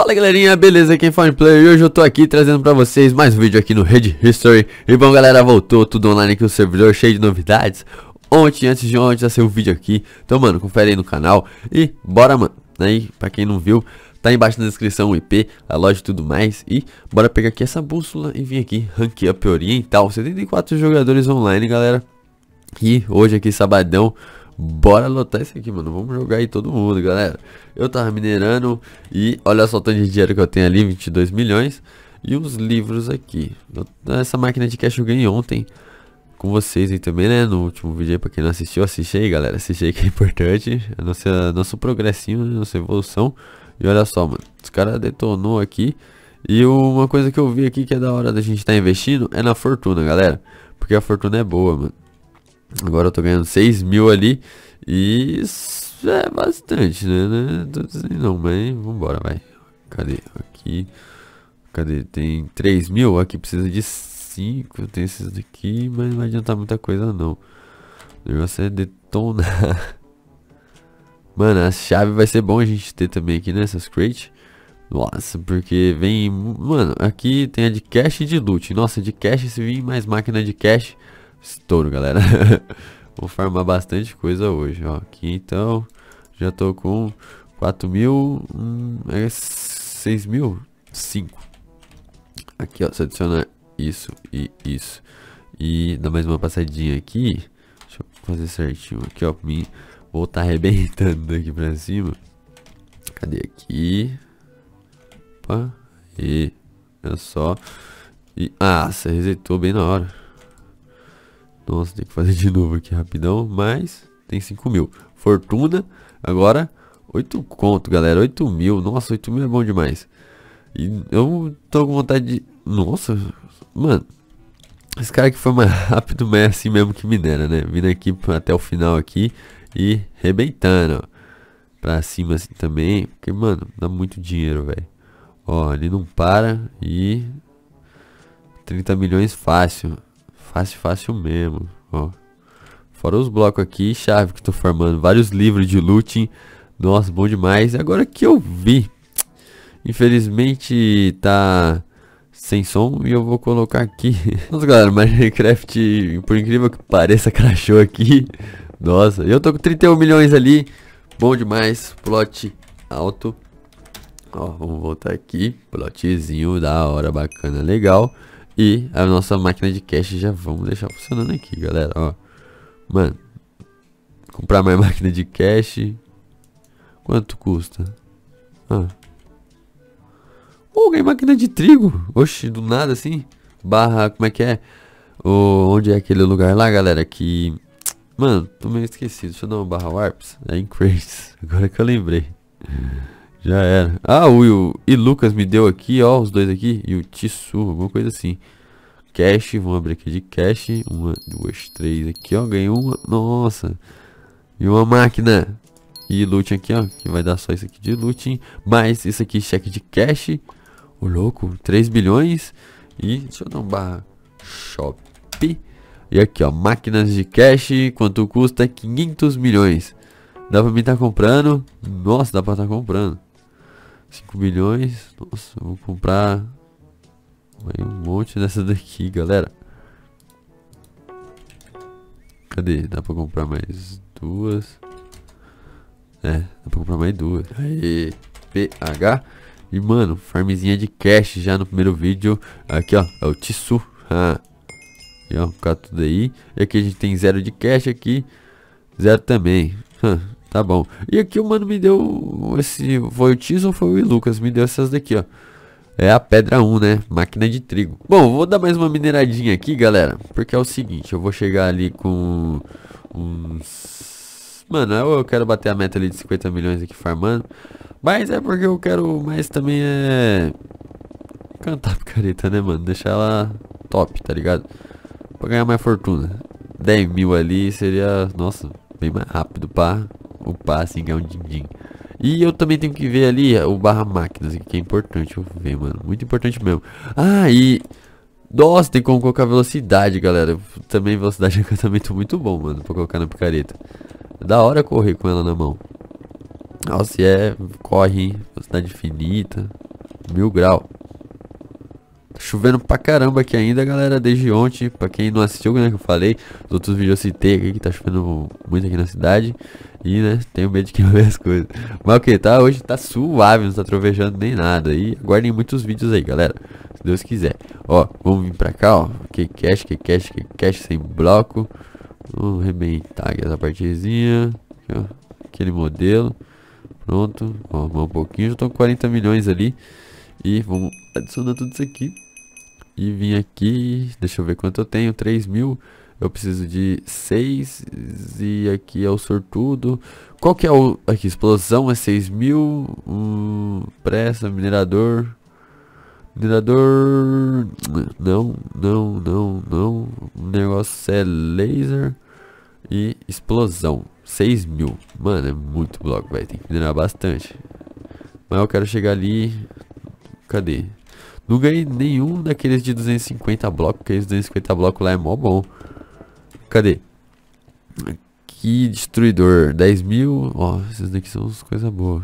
Fala galerinha, beleza? Quem fala em é play? Hoje eu tô aqui trazendo pra vocês mais um vídeo aqui no Red History E bom galera, voltou tudo online aqui no servidor, cheio de novidades Ontem, antes de ontem, já saiu o vídeo aqui Então mano, confere aí no canal e bora mano Aí, pra quem não viu, tá embaixo na descrição o IP, a loja e tudo mais E bora pegar aqui essa bússola e vir aqui, Rank Up Oriental 74 jogadores online galera E hoje aqui, sabadão Bora lotar isso aqui, mano. Vamos jogar aí todo mundo, galera. Eu tava minerando e olha só o tanto de dinheiro que eu tenho ali, 22 milhões. E uns livros aqui. Essa máquina de cash eu ganhei ontem com vocês aí também, né? No último vídeo aí, pra quem não assistiu, assiste aí, galera. Assiste aí que é importante. A é nossa, nosso progressinho, nossa evolução. E olha só, mano. Os caras detonou aqui. E uma coisa que eu vi aqui que é da hora da gente estar tá investindo é na fortuna, galera. Porque a fortuna é boa, mano. Agora eu tô ganhando 6 mil ali. E isso é bastante, né? É assim não, mas vambora, vai. Cadê? Aqui. Cadê? Tem 3 mil. Aqui precisa de 5. Tem esses daqui, mas não vai adiantar muita coisa, não. O negócio é detonar. Mano, a chave vai ser bom a gente ter também aqui nessas né, crates. Nossa, porque vem... Mano, aqui tem a de cash e de loot. Nossa, de cash, se vir mais máquina de cash estouro, galera. Vou farmar bastante coisa hoje, ó. Aqui então, já tô com 4 mil, hum, é 6 mil? 5. Aqui, ó, se adicionar isso e isso. E dar mais uma passadinha aqui. Deixa eu fazer certinho aqui, ó, pra mim voltar tá arrebentando daqui pra cima. Cadê aqui? Opa, e, é só. E, ah, você resetou bem na hora. Nossa, tem que fazer de novo aqui rapidão, mas tem 5 mil. Fortuna, agora 8 conto, galera. 8 mil, nossa, 8 mil é bom demais. E eu tô com vontade de... Nossa, mano. Esse cara que foi mais rápido, mas é assim mesmo que minera, né? Vindo aqui até o final aqui e rebentando, ó. Pra cima assim também, porque, mano, dá muito dinheiro, velho. Ó, ele não para e... 30 milhões fácil. Fácil, fácil mesmo, ó. Fora os blocos aqui, chave que tô formando. Vários livros de looting. Nossa, bom demais. Agora que eu vi. Infelizmente tá sem som e eu vou colocar aqui. Nossa, galera, Minecraft, por incrível que pareça, crashou aqui. Nossa, eu tô com 31 milhões ali. Bom demais. Plot alto. Ó, vamos voltar aqui. Plotzinho da hora, bacana, legal. E a nossa máquina de cash já vamos deixar funcionando aqui, galera. Ó, mano, comprar mais máquina de cash. Quanto custa? Ah. Oh, ganhei máquina de trigo. Oxi, do nada assim. Barra, como é que é? Oh, onde é aquele lugar lá, galera? Que. Mano, tô meio esquecido. Deixa eu dar uma barra warps. É em crates. Agora que eu lembrei. Já era. Ah, o Will e Lucas me deu aqui, ó, os dois aqui. E o Tissu, alguma coisa assim. Cash, vamos abrir aqui de cash. Uma, duas, três aqui, ó. Ganhei uma. Nossa. E uma máquina. E loot aqui, ó. Que vai dar só isso aqui de looting. Mais isso aqui, cheque de cash. O louco, 3 bilhões. E deixa eu dar um barra shop. E aqui, ó. Máquinas de cash. Quanto custa? 500 milhões. Dá pra mim estar tá comprando? Nossa, dá pra estar tá comprando. 5 bilhões. Nossa, eu vou comprar um monte dessa daqui, galera. Cadê? Dá pra comprar mais duas. É, dá pra comprar mais duas. Aê, PH. E, mano, farmzinha de cash já no primeiro vídeo. Aqui, ó, é o Tissu. Ah. E, ó, ficar tudo aí. E aqui a gente tem zero de cash aqui. Zero também. Huh. Tá bom. E aqui o mano me deu esse. Foi o Tiz ou foi o Lucas? Me deu essas daqui, ó. É a pedra 1, né? Máquina de trigo. Bom, vou dar mais uma mineradinha aqui, galera. Porque é o seguinte, eu vou chegar ali com uns... Mano, eu quero bater a meta ali de 50 milhões aqui farmando. Mas é porque eu quero mais também é... Cantar picareta, né, mano? Deixar ela top, tá ligado? Pra ganhar mais fortuna. 10 mil ali seria, nossa, bem mais rápido pra o passe e é ganhar um din-din. E eu também tenho que ver ali é, o barra máquinas, que é importante. Eu ver, mano. Muito importante mesmo. Ah, e... Nossa, tem como colocar velocidade, galera. Também velocidade de encantamento muito bom, mano, pra colocar na picareta. É da hora correr com ela na mão. Nossa, e é... Corre, hein? Velocidade infinita. Mil grau chovendo pra caramba aqui ainda, galera, desde ontem. Pra quem não assistiu, né, que eu falei, os outros vídeos eu citei aqui, que tá chovendo muito aqui na cidade. E, né, tenho medo de quebrar as coisas. Mas o que, tá? Hoje tá suave, não tá trovejando nem nada. E aguardem muitos vídeos aí, galera. Se Deus quiser. Ó, vamos vir pra cá, ó. Que cash, que cash, que cash, sem bloco. Vamos arrebentar aqui essa partezinha. Aqui, ó. Aquele modelo. Pronto. Ó, um pouquinho. Já tô com 40 milhões ali. E vamos adicionar tudo isso aqui. E vim aqui, deixa eu ver quanto eu tenho, 3 mil. Eu preciso de 6 e aqui é o sortudo. Qual que é o... Aqui, explosão é 6 mil. Hum, pressa, minerador. Minerador... Não, não, não, não. O negócio é laser e explosão. 6 mil. Mano, é muito bloco, velho. Tem que minerar bastante. Mas eu quero chegar ali... Cadê? Não ganhei nenhum daqueles de 250 blocos, porque esse 250 blocos lá é mó bom. Cadê? Aqui, destruidor. 10 mil. Ó, esses daqui são coisas boas.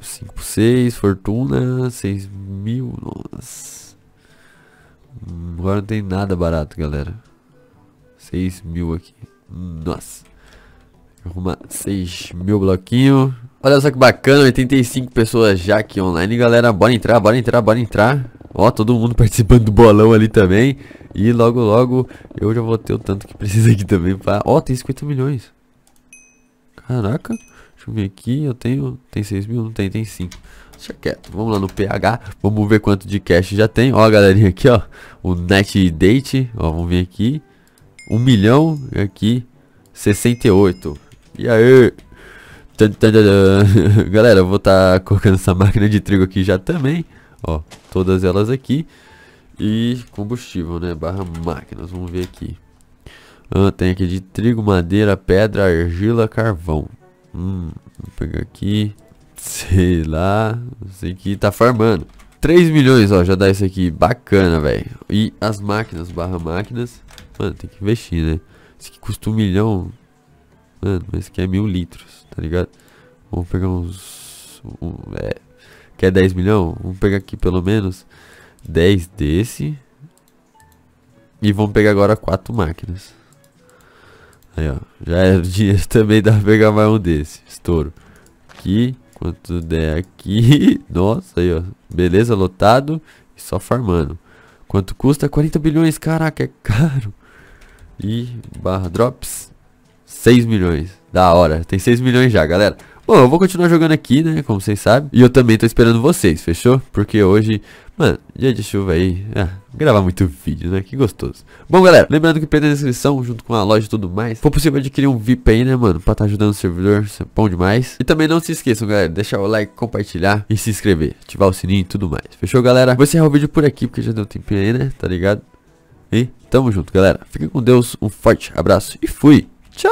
5, 6, fortuna, 6 mil, nossa. Hum, agora não tem nada barato, galera. 6 mil aqui. Nossa arrumar 6 mil bloquinho. Olha só que bacana, 85 pessoas já aqui online, galera. Bora entrar, bora entrar, bora entrar. Ó, todo mundo participando do bolão ali também. E logo, logo, eu já vou ter o tanto que precisa aqui também pra... Ó, tem 50 milhões. Caraca. Deixa eu ver aqui, eu tenho... Tem 6 mil? Não tem, tem 5. Deixa quieto. Vamos lá no PH. Vamos ver quanto de cash já tem. Ó, a galerinha aqui, ó. O net date. Ó, vamos ver aqui. 1 milhão. E aqui, 68. E aí? Galera, eu vou estar tá colocando essa máquina de trigo aqui já também. Ó, todas elas aqui. E combustível, né? Barra máquinas. Vamos ver aqui. Ah, tem aqui de trigo, madeira, pedra, argila, carvão. Hum, vou pegar aqui. Sei lá. Sei que tá farmando. 3 milhões, ó. Já dá isso aqui. Bacana, velho. E as máquinas, barra máquinas. Mano, tem que investir, né? Isso aqui custa um milhão. Mano, mas é mil litros, tá ligado? Vamos pegar uns. Um, é, quer 10 milhões? Vamos pegar aqui pelo menos 10 desse. E vamos pegar agora quatro máquinas. Aí, ó. Já é dinheiro também, dá pra pegar mais um desse. Estouro. Aqui. Quanto der aqui. Nossa, aí, ó. Beleza, lotado. E só farmando. Quanto custa? 40 bilhões. Caraca, é caro. E barra drops. 6 milhões. Da hora. Tem 6 milhões já, galera. Bom, eu vou continuar jogando aqui, né? Como vocês sabem. E eu também tô esperando vocês, fechou? Porque hoje, mano, dia de chuva aí. Ah, gravar muito vídeo, né? Que gostoso. Bom, galera, lembrando que o na descrição, junto com a loja e tudo mais, for possível adquirir um VIP aí, né, mano? Pra estar tá ajudando o servidor, isso é bom demais. E também não se esqueçam, galera, deixar o like, compartilhar e se inscrever. Ativar o sininho e tudo mais. Fechou, galera? Vou encerrar o vídeo por aqui, porque já deu um tempinho aí, né? Tá ligado? E tamo junto, galera. Fiquem com Deus, um forte abraço e fui! Ciao.